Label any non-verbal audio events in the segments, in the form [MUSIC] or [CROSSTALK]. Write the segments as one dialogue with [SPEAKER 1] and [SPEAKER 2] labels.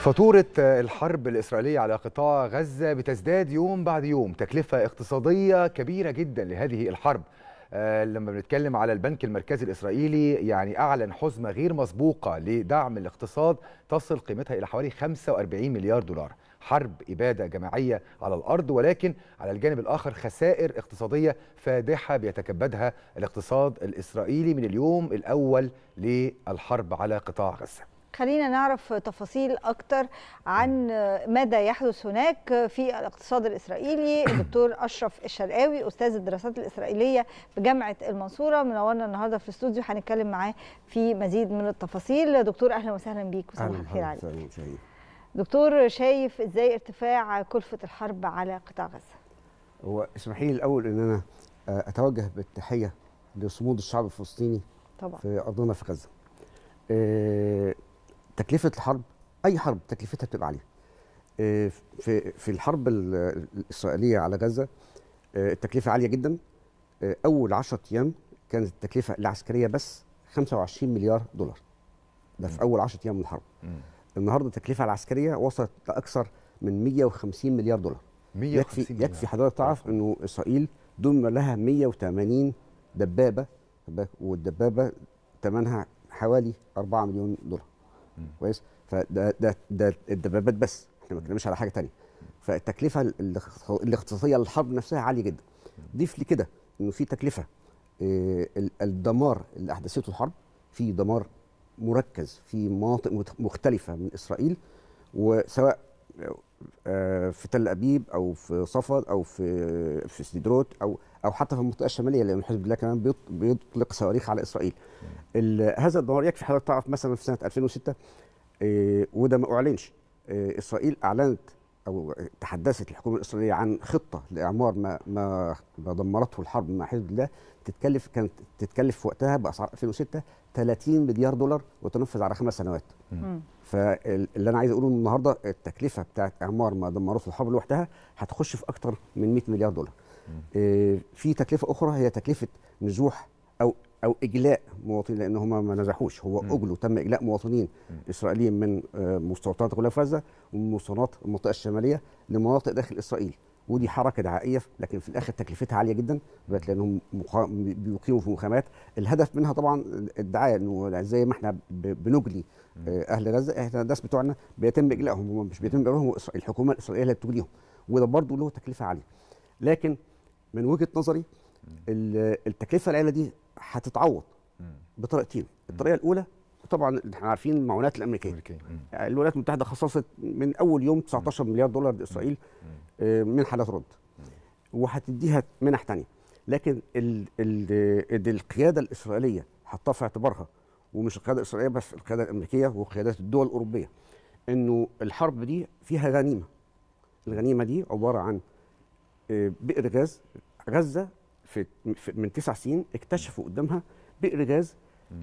[SPEAKER 1] فاتورة الحرب الإسرائيلية على قطاع غزة بتزداد يوم بعد يوم تكلفة اقتصادية كبيرة جدا لهذه الحرب آه، لما بنتكلم على البنك المركزي الإسرائيلي يعني أعلن حزمة غير مسبوقة لدعم الاقتصاد تصل قيمتها إلى حوالي 45 مليار دولار حرب إبادة جماعية على الأرض ولكن على الجانب الآخر خسائر اقتصادية فادحة بيتكبدها الاقتصاد الإسرائيلي من اليوم الأول للحرب على قطاع غزة
[SPEAKER 2] خلينا نعرف تفاصيل أكتر عن ماذا يحدث هناك في الاقتصاد الإسرائيلي [COUGHS] الدكتور أشرف الشرقاوي أستاذ الدراسات الإسرائيلية بجامعة المنصورة منورنا النهاردة في الاستوديو هنتكلم معاه في مزيد من التفاصيل دكتور أهلا وسهلا بيك وصباح الخير عليك دكتور شايف إزاي ارتفاع كلفة الحرب على قطاع غزة
[SPEAKER 3] هو اسمحي لي الأول أن أنا آه، أتوجه بالتحية لصمود الشعب الفلسطيني طبعا في أرضنا في غزة آه، تكلفه الحرب اي حرب تكلفتها بتبقى عاليه آه، في في الحرب الاسرائيليه على غزه آه، التكلفه عاليه جدا آه، اول 10 ايام كانت التكلفه العسكريه بس 25 مليار دولار ده في اول 10 ايام من الحرب النهارده التكلفه العسكريه وصلت لاكثر من 150 مليار دولار 150 يكفي مليار. يكفي حضرتك تعرف انه اسرائيل ضم لها 180 دبابه والدبابه ثمنها حوالي 4 مليون دولار كويس فده ده ده الدبابات بس احنا ما بنتكلمش على حاجه ثانيه فالتكلفه الاختصاصيه للحرب نفسها عاليه جدا ضيف لي كده انه في تكلفه آه، الدمار اللي احدثته الحرب في دمار مركز في مناطق مختلفه من اسرائيل وسواء آه، في تل ابيب او في صفد او في في سيدروت او او حتى في المنطقه الشماليه لان حزب الله كمان بيطلق صواريخ على اسرائيل. هذا الدمار يكفي حضرتك تعرف مثلا في سنه 2006 إيه وده ما اعلنش إيه اسرائيل اعلنت او تحدثت الحكومه الاسرائيليه عن خطه لاعمار ما ما دمرته الحرب مع حزب الله تتكلف كانت تتكلف وقتها باسعار 2006 30 مليار دولار وتنفذ على خمس سنوات. فاللي انا عايز اقوله النهارده التكلفه بتاعت اعمار ما دمرته الحرب لوحدها هتخش في اكتر من 100 مليار دولار. في تكلفه اخرى هي تكلفه نزوح او او اجلاء مواطنين لان هم ما نزحوش هو اجلوا تم اجلاء مواطنين اسرائيليين من آه، مستوطنات غلاف غزه ومن مستوطنات المنطقه الشماليه لمناطق داخل اسرائيل ودي حركه دعائيه لكن في الاخر تكلفتها عاليه جدا لانهم بيقيموا في مخيمات الهدف منها طبعا الدعايه انه زي ما احنا بنجلي آه، اهل غزه احنا الناس بتوعنا بيتم اجلائهم هم مش بيتم اجلائهم الحكومه الاسرائيليه اللي بتجليهم وده برضه له تكلفه عاليه لكن من وجهه نظري التكلفه العاليه دي هتتعوض بطريقتين الطريقه الاولى طبعا احنا عارفين المعونات الامريكيه الولايات المتحده خصصت من اول يوم 19 مليار دولار لاسرائيل آه، منحه حالات رد وهتديها منح ثانيه لكن ال ال القياده الاسرائيليه حطها في اعتبارها ومش القياده الاسرائيليه بس القياده الامريكيه وقيادات الدول الاوروبيه انه الحرب دي فيها غنيمه الغنيمه دي عباره عن بئر غاز غزه في من تسع سنين اكتشفوا قدامها بئر غاز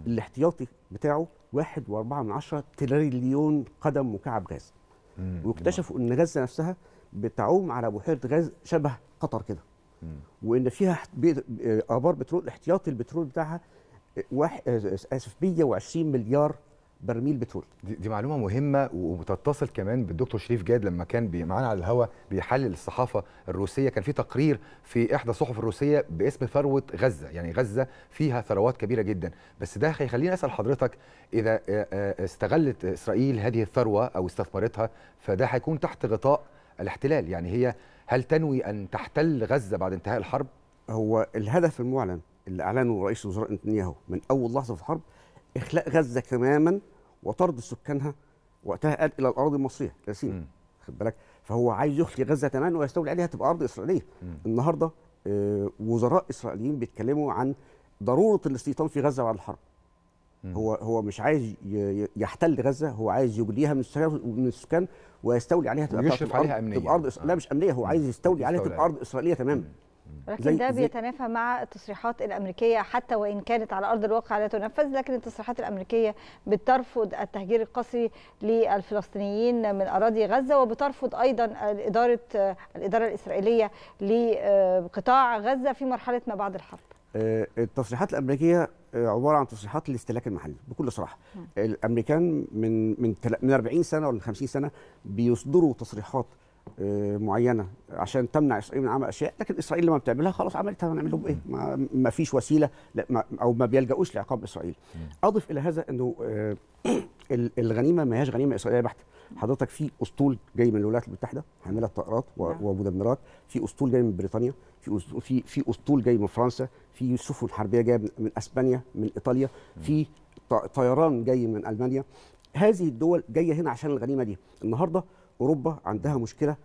[SPEAKER 3] الاحتياطي بتاعه 1.4 تريليون قدم مكعب غاز واكتشفوا ان غزه نفسها بتعوم على بحيره غاز شبه قطر كده وان فيها ابار بترول احتياطي البترول بتاعها آه، آه، اسف 120 مليار برميل بترول دي, دي معلومه مهمه وبتتصل
[SPEAKER 1] كمان بالدكتور شريف جاد لما كان معانا على الهواء بيحلل الصحافه الروسيه كان في تقرير في احدى الصحف الروسيه باسم ثروه غزه يعني غزه فيها ثروات كبيره جدا بس ده هيخليني اسال حضرتك اذا استغلت اسرائيل هذه الثروه او استثمرتها فده هيكون تحت غطاء الاحتلال يعني هي هل تنوي ان تحتل
[SPEAKER 3] غزه بعد انتهاء الحرب هو الهدف المعلن اللي اعلنه رئيس الوزراء نتنياهو من اول لحظه في الحرب إخلاء غزة تماما وطرد سكانها وقتها قال إلى الأراضي المصرية ياسين خد بالك فهو عايز يخلي غزة تماما ويستولي عليها تبقى أرض إسرائيلية النهاردة آه، وزراء إسرائيليين بيتكلموا عن ضرورة الاستيطان في غزة بعد الحرب هو هو مش عايز يحتل غزه هو عايز يجليها من من السكان ويستولي عليها تبقى يشرف عليها أمنية. تبقى ارض إس... لا مش امنيه هو عايز يستولي, يستولي عليها تبقى ارض اسرائيليه تماما
[SPEAKER 2] ولكن ده بيتنافى مع التصريحات الامريكيه حتى وان كانت على ارض الواقع لا تنفذ لكن التصريحات الامريكيه بترفض التهجير القسري للفلسطينيين من اراضي غزه وبترفض ايضا اداره الاداره الاسرائيليه لقطاع غزه في مرحله ما بعد الحرب.
[SPEAKER 3] آه، التصريحات الامريكيه آه، عباره عن تصريحات للاستهلاك المحلي بكل صراحه الامريكان من من من 40 سنه ولا 50 سنه بيصدروا تصريحات آه، معينه عشان تمنع اسرائيل من عمل اشياء لكن اسرائيل لما بتعملها خلاص عملتها هنعملهم ايه ما, ما فيش وسيله او ما بيلجاوش لعقاب اسرائيل. اضف الى هذا انه آه، الغنيمه ما هياش غنيمه اسرائيليه بحته حضرتك في اسطول جاي من الولايات المتحده حامله طائرات ومدمرات نعم. في اسطول جاي من بريطانيا في في في اسطول جاي من فرنسا في سفن حربيه جايه من اسبانيا من ايطاليا في طيران جاي من المانيا هذه الدول جايه هنا عشان الغنيمه دي النهارده اوروبا عندها مشكله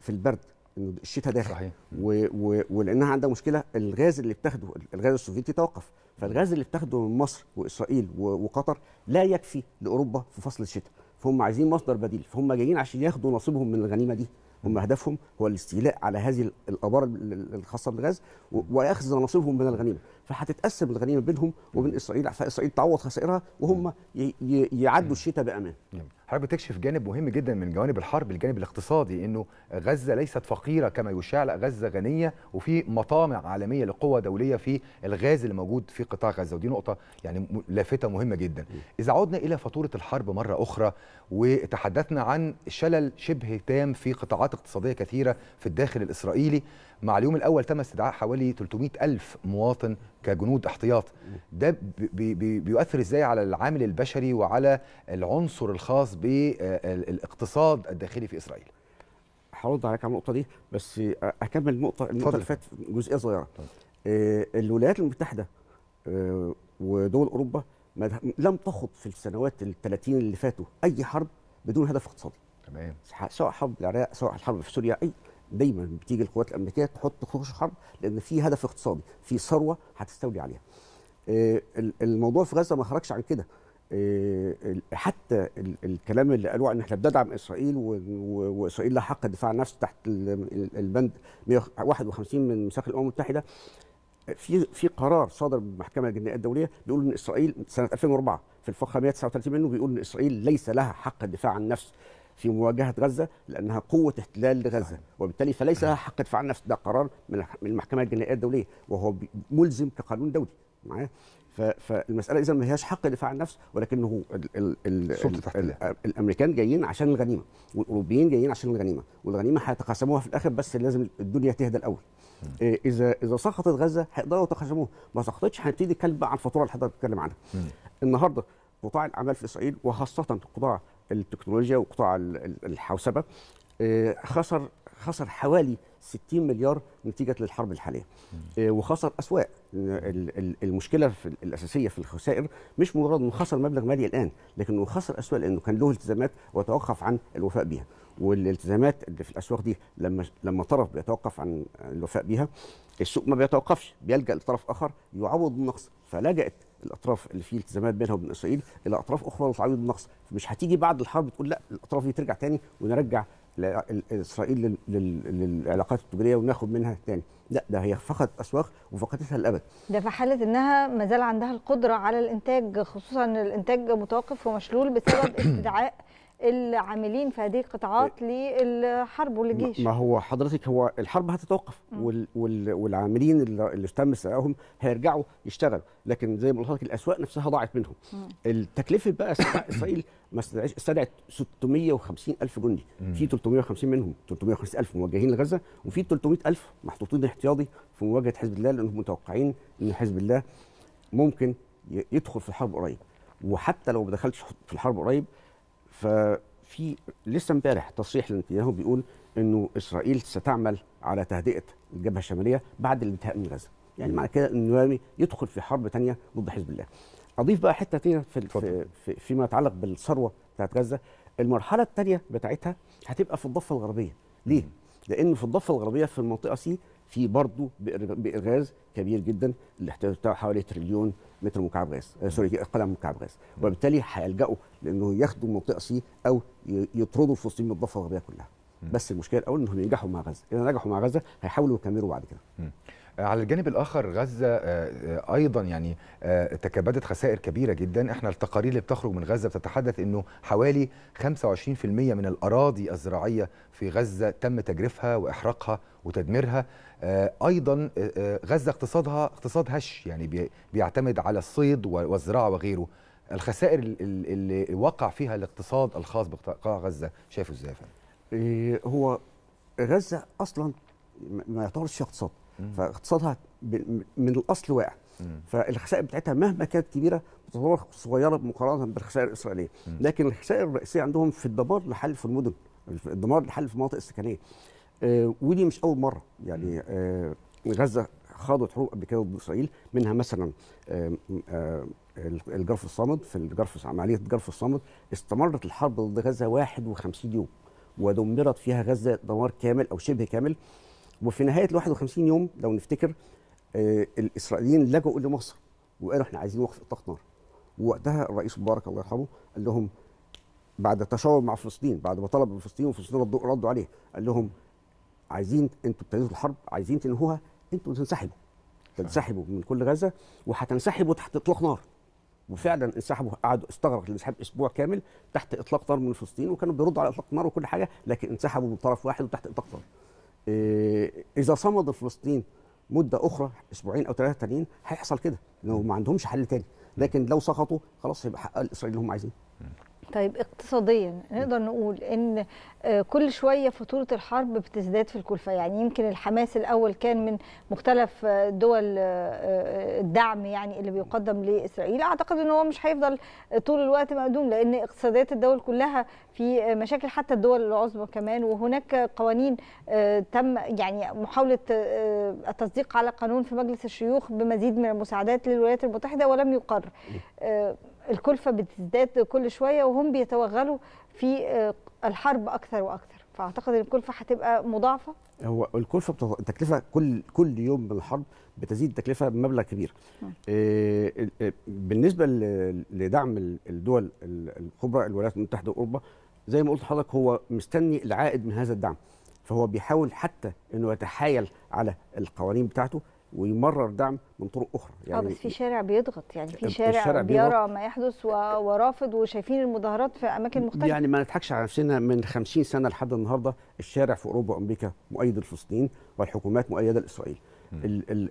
[SPEAKER 3] في البرد انه الشتاء داخل صحيح. و... و... ولانها عندها مشكله الغاز اللي بتاخده الغاز السوفيتي توقف فالغاز اللي بتاخده من مصر واسرائيل و... وقطر لا يكفي لاوروبا في فصل الشتاء فهم عايزين مصدر بديل فهم جايين عشان ياخدوا نصيبهم من الغنيمه دي هم هدفهم هو الاستيلاء على هذه الابار الخاصه بالغاز واخذ نصيبهم من الغنيمه فهتتقسم الغنيمه بينهم نعم. وبين اسرائيل فاسرائيل تعوض خسائرها وهم نعم. يعدوا نعم. الشتاء بامان حضرتك بتكشف جانب مهم جدا
[SPEAKER 1] من جوانب الحرب الجانب الاقتصادي انه غزه ليست فقيره كما يشاع لا غزه غنيه وفي مطامع عالميه لقوى دوليه في الغاز اللي موجود في قطاع غزه ودي نقطه يعني لافته مهمه جدا اذا عدنا الى فاتوره الحرب مره اخرى وتحدثنا عن شلل شبه تام في قطاعات اقتصاديه كثيره في الداخل الاسرائيلي مع اليوم الاول تم استدعاء حوالي 300 الف مواطن كجنود احتياط ده بي بي بيؤثر ازاي على العامل البشري وعلى العنصر الخاص بالاقتصاد
[SPEAKER 3] الداخلي في اسرائيل هرد عليك على النقطه دي بس اكمل النقطه النقطه اللي فاتت جزئيه صغيره آه الولايات المتحده آه ودول اوروبا لم تخض في السنوات ال 30 اللي فاتوا اي حرب بدون هدف اقتصادي تمام سواء حرب العراق سواء الحرب في سوريا اي دايما بتيجي القوات الامريكيه تحط خوش حرب لان في هدف اقتصادي في ثروه هتستولي عليها آه، الموضوع في غزه ما خرجش عن كده آه، حتى الكلام اللي قالوه ان احنا بندعم اسرائيل واسرائيل لها حق الدفاع عن نفسه تحت البند 151 من ميثاق الامم المتحده في في قرار صادر من المحكمه الجنائيه الدوليه بيقول ان اسرائيل سنه 2004 في الفقره 139 منه بيقول ان اسرائيل ليس لها حق الدفاع عن النفس في مواجهه غزه لانها قوه احتلال لغزه وبالتالي فليس لها حق دفاع عن نفسها ده قرار من المحكمه الجنائيه الدوليه وهو ملزم كقانون دولي معايا فالمساله اذا ما هياش حق دفاع عن النفس ولكنه الامريكان جايين عشان الغنيمه والاوروبيين جايين عشان الغنيمه والغنيمه هيتقاسموها في الاخر بس لازم الدنيا تهدى الاول إيه، اذا اذا سقطت غزه هيقدروا يتقاسموها ما سقطتش هنبتدي كلب عن الفاتوره اللي حضرتك بتتكلم عنها النهارده قطاع الاعمال في اسرائيل وخاصه قطاع التكنولوجيا وقطاع الحوسبه آه، خسر خسر حوالي 60 مليار نتيجه للحرب الحاليه آه، وخسر اسواق المشكله في الاساسيه في الخسائر مش مجرد انه خسر مبلغ مالي الان لكنه خسر اسواق لانه كان له التزامات وتوقف عن الوفاء بها والالتزامات اللي في الاسواق دي لما لما طرف بيتوقف عن الوفاء بها السوق ما بيتوقفش بيلجا لطرف اخر يعوض النقص فلجأت الاطراف اللي فيه التزامات بينها وبين اسرائيل الى اطراف اخرى لتعويض النقص مش هتيجي بعد الحرب تقول لا الاطراف دي ترجع تاني ونرجع اسرائيل للعلاقات التجاريه وناخد منها تاني لا ده هي فقدت اسواق وفقدتها للابد
[SPEAKER 2] ده في حاله انها ما زال عندها القدره على الانتاج خصوصا الانتاج متوقف ومشلول بسبب [COUGHS] استدعاء العاملين في هذه القطاعات إيه. للحرب والجيش
[SPEAKER 3] ما هو حضرتك هو الحرب هتتوقف وال والعاملين اللي تم استدعائهم هيرجعوا يشتغلوا لكن زي ما قلت لك الاسواق نفسها ضاعت منهم التكلفه بقى [COUGHS] اسرائيل ما استدعت 650 الف جندي في 350 منهم 350 الف موجهين لغزه وفي 300 الف محطوطين احتياطي في مواجهه حزب الله لانهم متوقعين ان حزب الله ممكن يدخل في الحرب قريب وحتى لو ما دخلش في الحرب قريب ففي لسه امبارح تصريح لنتنياهو بيقول انه اسرائيل ستعمل على تهدئه الجبهه الشماليه بعد الانتهاء من غزه يعني معنى كده ان النووي يدخل في حرب ثانيه ضد حزب الله اضيف بقى حته ثانيه في, في, في فيما يتعلق بالثروه بتاعت غزه المرحله الثانيه بتاعتها هتبقى في الضفه الغربيه ليه لان في الضفه الغربيه في المنطقه سي في برضه بئر غاز كبير جدا اللي بتاعه حوالي تريليون متر مكعب غاز آه سوري قلم مكعب غاز وبالتالي هيلجأوا لانه ياخدوا منطقه سي او يطردوا الفلسطينيين من الضفه الغربيه كلها بس المشكله الاول انهم ينجحوا مع غزه اذا نجحوا مع غزه هيحاولوا يكملوا بعد كده
[SPEAKER 1] على الجانب الاخر غزه آه، آه، ايضا يعني آه، تكبدت خسائر كبيره جدا احنا التقارير اللي بتخرج من غزه بتتحدث انه حوالي 25% من الاراضي الزراعيه في غزه تم تجريفها واحراقها وتدميرها ايضا غزه اقتصادها اقتصاد هش يعني بيعتمد على الصيد والزراعه وغيره الخسائر اللي وقع فيها الاقتصاد الخاص بقطاع غزه شايفه
[SPEAKER 3] ازاي إيه، هو غزه اصلا ما يعتبرش اقتصاد فاقتصادها من الاصل واقع فالخسائر بتاعتها مهما كانت كبيره بتتطور صغيره مقارنه بالخسائر الاسرائيليه لكن الخسائر الرئيسيه عندهم في الدمار لحل في المدن الدمار لحل في المناطق السكنيه آه، ودي مش اول مره يعني آه، غزه خاضت حروب قبل كده ضد اسرائيل منها مثلا آه، الجرف الصامد في الجرف عمليه الجرف الصامد استمرت الحرب ضد غزه 51 يوم ودمرت فيها غزه دمار كامل او شبه كامل وفي نهايه ال 51 يوم لو نفتكر آه، الاسرائيليين لجؤوا لمصر وقالوا احنا عايزين وقف اطلاق نار ووقتها الرئيس مبارك الله يرحمه قال لهم بعد تشاور مع فلسطين بعد ما طلب من فلسطين وفلسطين ردوا ردوا عليه قال لهم عايزين انتوا ابتديتوا الحرب عايزين تنهوها انتوا تنسحبوا تنسحبوا من كل غزه وهتنسحبوا تحت اطلاق نار وفعلا انسحبوا قعدوا استغرق الانسحاب اسبوع كامل تحت اطلاق نار من فلسطين وكانوا بيردوا على اطلاق نار وكل حاجه لكن انسحبوا من طرف واحد وتحت اطلاق نار آه، اذا صمد فلسطين مده اخرى اسبوعين او ثلاثه تانيين هيحصل كده لو ما عندهمش حل تاني لكن لو سقطوا خلاص هيبقى حق الاسرائيليين اللي هم عايزينه
[SPEAKER 2] طيب اقتصاديا نقدر نقول ان آه، كل شويه فاتوره الحرب بتزداد في الكلفه يعني يمكن الحماس الاول كان من مختلف آه، دول آه، الدعم يعني اللي بيقدم لاسرائيل اعتقد ان هو مش هيفضل طول الوقت مقدوم لان اقتصادات الدول كلها في مشاكل حتى الدول العظمى كمان وهناك قوانين تم يعني محاوله التصديق على قانون في مجلس الشيوخ بمزيد من المساعدات للولايات المتحده ولم يقر الكلفه بتزداد كل شويه وهم بيتوغلوا في آه، الحرب اكثر واكثر فاعتقد ان الكلفه هتبقى مضاعفه
[SPEAKER 3] هو الكلفه التكلفه كل كل يوم من الحرب بتزيد التكلفه بمبلغ كبير إيه بالنسبه لدعم الدول الكبرى الولايات المتحده واوروبا زي ما قلت لحضرتك هو مستني العائد من هذا الدعم فهو بيحاول حتى انه يتحايل على القوانين بتاعته ويمرر دعم من طرق اخرى آه، يعني آه بس في
[SPEAKER 2] شارع بيضغط يعني في شارع بيرى ما يحدث ورافض وشايفين المظاهرات في اماكن مختلفه
[SPEAKER 3] يعني ما نضحكش على نفسنا من 50 سنه لحد النهارده الشارع في اوروبا وامريكا مؤيد لفلسطين والحكومات مؤيده لاسرائيل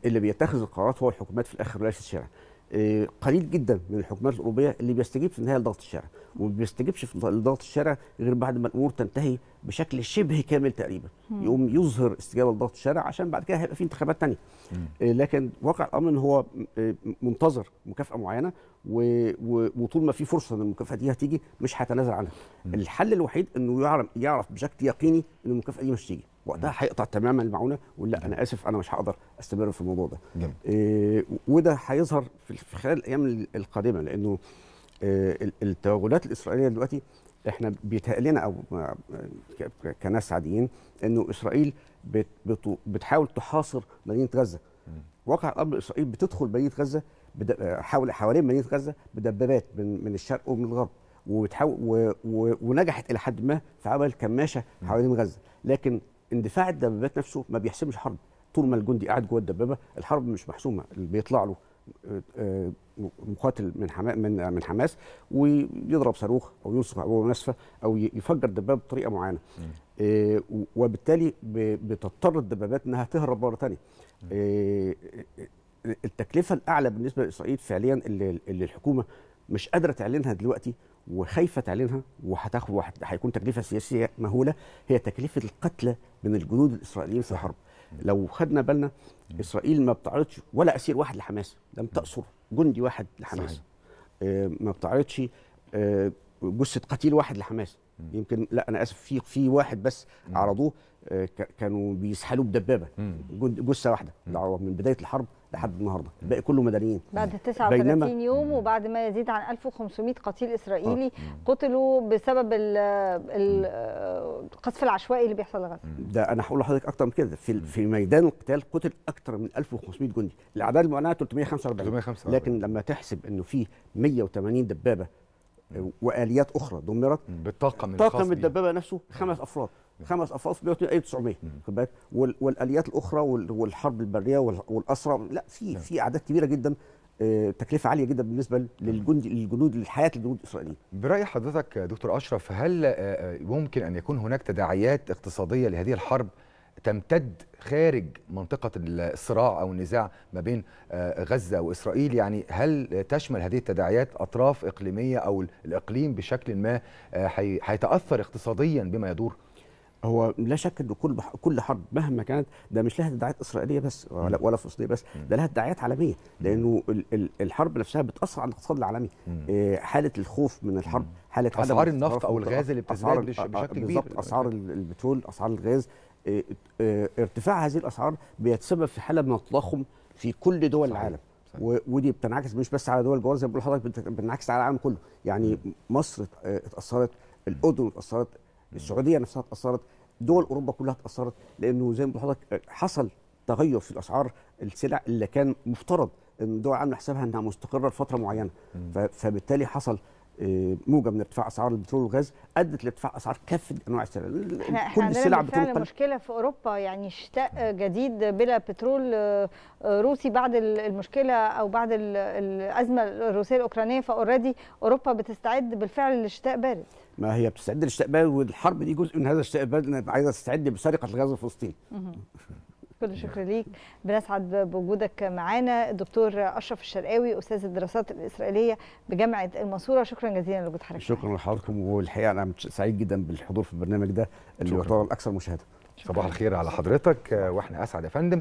[SPEAKER 3] اللي بيتخذ القرارات هو الحكومات في الاخر وليس الشارع آه، قليل جدا من الحكومات الاوروبيه اللي بيستجيب في النهايه لضغط الشارع وما بيستجيبش لضغط الشارع غير بعد ما الامور تنتهي بشكل شبه كامل تقريبا يقوم يظهر استجابه لضغط الشارع عشان بعد كده هيبقى في انتخابات ثانيه آه، لكن واقع الامر ان هو آه، منتظر مكافاه معينه وطول ما في فرصه ان المكافاه دي هتيجي مش هيتنازل عنها الحل الوحيد انه يعرف يعرف بشكل يقيني ان المكافاه دي مش هتيجي وقتها هيقطع تماما المعونه ويقول لا انا اسف انا مش هقدر استمر في الموضوع ده إيه وده هيظهر في خلال الايام القادمه لانه إيه التوغلات الاسرائيليه دلوقتي احنا بيتهيأ لنا او آه، كناس عاديين انه اسرائيل بتحاول تحاصر مدينه غزه واقع الامر اسرائيل بتدخل مدينه غزه آه، حول حوالين مدينه غزه بدبابات من, من الشرق ومن الغرب وبتحاول ونجحت الى حد ما في عمل كماشه حوالين غزه لكن اندفاع الدبابات نفسه ما بيحسبش حرب طول ما الجندي قاعد جوه الدبابه الحرب مش محسومه اللي بيطلع له آه، آه، مقاتل من من من حماس ويضرب صاروخ او يصرخ او نسفه او يفجر دبابه بطريقه معينه آه، وبالتالي بتضطر الدبابات انها تهرب مره ثانيه التكلفه الاعلى بالنسبه لاسرائيل فعليا اللي, اللي الحكومه مش قادره تعلنها دلوقتي وخايفه تعلنها وهتاخد هيكون تكلفه سياسيه مهوله هي تكلفه القتلى من الجنود الاسرائيليين في الحرب لو خدنا بالنا اسرائيل ما بتعرضش ولا اسير واحد لحماس لم تقصر جندي واحد لحماس صحيح. آه، ما بتعرضش آه، جثه قتيل واحد لحماس يمكن لا انا اسف في في واحد بس عرضوه آه، كانوا بيسحلوه بدبابه جثه واحده من بدايه الحرب لحد النهارده الباقي كله مدنيين
[SPEAKER 2] بعد 39 يوم وبعد ما يزيد عن 1500 قتيل اسرائيلي آه. قتلوا بسبب القصف العشوائي اللي بيحصل لغزه
[SPEAKER 3] ده انا هقول لحضرتك اكتر من كده في في ميدان القتال قتل اكتر من 1500 جندي الاعداد المعلنه 345 لكن لما تحسب انه في 180 دبابه آه، واليات اخرى دمرت بالطاقم الخاص طاقم الدبابه نفسه خمس افراد خمس اقفاص 182 900 خد بالك والاليات الاخرى والحرب البريه والاسرى لا في نعم. في اعداد كبيره جدا آه، تكلفه عاليه جدا بالنسبه نعم. للجندي للجنود لحياه الجنود الاسرائيليين. براي حضرتك دكتور اشرف هل آه، آه، ممكن ان يكون
[SPEAKER 1] هناك تداعيات اقتصاديه لهذه الحرب تمتد خارج منطقه الصراع او النزاع ما بين غزه واسرائيل يعني هل تشمل هذه التداعيات اطراف اقليميه او الاقليم بشكل ما هيتاثر اقتصاديا بما
[SPEAKER 3] يدور هو لا شك ان كل كل حرب مهما كانت ده مش لها تداعيات اسرائيليه بس ولا, ولا فلسطينيه بس ده لها تداعيات عالميه لانه الحرب نفسها بتاثر على الاقتصاد العالمي آه، حاله الخوف من الحرب حاله اسعار النفط او الغاز اللي بتزداد بشكل كبير اسعار البترول اسعار الغاز آه، آه، ارتفاع هذه الاسعار بيتسبب في حاله من التضخم في كل دول صحيح. العالم ودي بتنعكس مش بس على دول الجوار زي ما بقول لحضرتك بتنعكس على العالم كله يعني مصر اتاثرت الاردن اتاثرت السعوديه نفسها تاثرت دول اوروبا كلها تاثرت لانه زي ما حضرتك حصل تغير في الاسعار السلع اللي كان مفترض ان الدول عامله حسابها انها مستقره لفتره معينه مم. فبالتالي حصل آه، موجه من ارتفاع اسعار البترول والغاز ادت لارتفاع اسعار كافه انواع السلع احنا كل السلع بالفعل
[SPEAKER 2] مشكله في اوروبا يعني شتاء جديد بلا بترول آه، آه، روسي بعد المشكله او بعد الازمه الروسيه الاوكرانيه فاوريدي اوروبا بتستعد بالفعل لشتاء بارد
[SPEAKER 3] ما هي بتستعد للاستقبال والحرب دي جزء من هذا الاستقبال انها عايزه تستعد بسرقه الغاز الفلسطيني.
[SPEAKER 2] [LAUGHS] كل شكر ليك بنسعد بوجودك معانا الدكتور اشرف الشرقاوي استاذ الدراسات الاسرائيليه بجامعه المنصوره شكرا جزيلا لوجود حضرتك
[SPEAKER 3] شكرا لحضراتكم والحقيقه انا سعيد جدا بالحضور في البرنامج ده اللي يعتبر الاكثر مشاهده صباح الخير على حضرتك واحنا اسعد يا فندم